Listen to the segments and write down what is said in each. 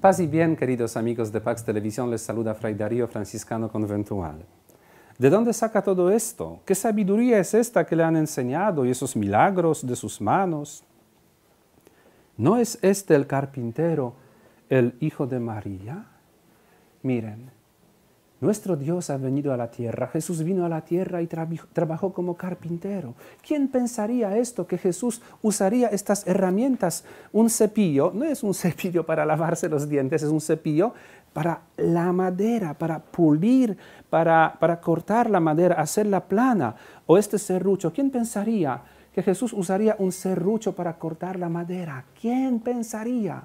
Paz y bien, queridos amigos de Pax Televisión, les saluda Fray Darío Franciscano Conventual. ¿De dónde saca todo esto? ¿Qué sabiduría es esta que le han enseñado y esos milagros de sus manos? ¿No es este el carpintero, el hijo de María? Miren, nuestro Dios ha venido a la tierra, Jesús vino a la tierra y trabajó como carpintero. ¿Quién pensaría esto, que Jesús usaría estas herramientas? Un cepillo, no es un cepillo para lavarse los dientes, es un cepillo para la madera, para pulir, para, para cortar la madera, hacerla plana. O este serrucho, ¿quién pensaría que Jesús usaría un serrucho para cortar la madera? ¿Quién pensaría?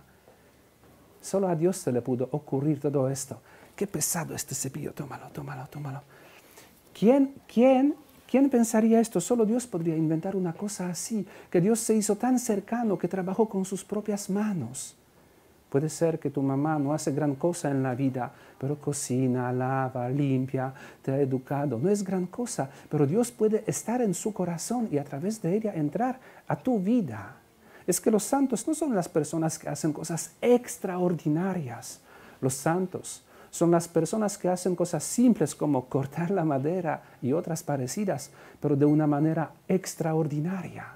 Solo a Dios se le pudo ocurrir todo esto qué pesado este cepillo, tómalo, tómalo, tómalo. ¿Quién, quién, quién pensaría esto? Solo Dios podría inventar una cosa así, que Dios se hizo tan cercano que trabajó con sus propias manos. Puede ser que tu mamá no hace gran cosa en la vida, pero cocina, lava, limpia, te ha educado. No es gran cosa, pero Dios puede estar en su corazón y a través de ella entrar a tu vida. Es que los santos no son las personas que hacen cosas extraordinarias. Los santos son las personas que hacen cosas simples como cortar la madera y otras parecidas, pero de una manera extraordinaria.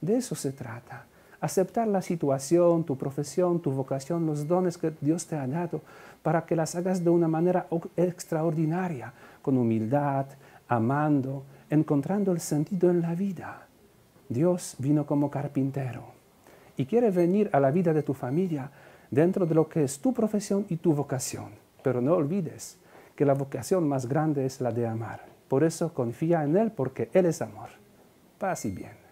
De eso se trata. Aceptar la situación, tu profesión, tu vocación, los dones que Dios te ha dado, para que las hagas de una manera extraordinaria, con humildad, amando, encontrando el sentido en la vida. Dios vino como carpintero y quiere venir a la vida de tu familia dentro de lo que es tu profesión y tu vocación. Pero no olvides que la vocación más grande es la de amar. Por eso confía en Él porque Él es amor. Paz y bien.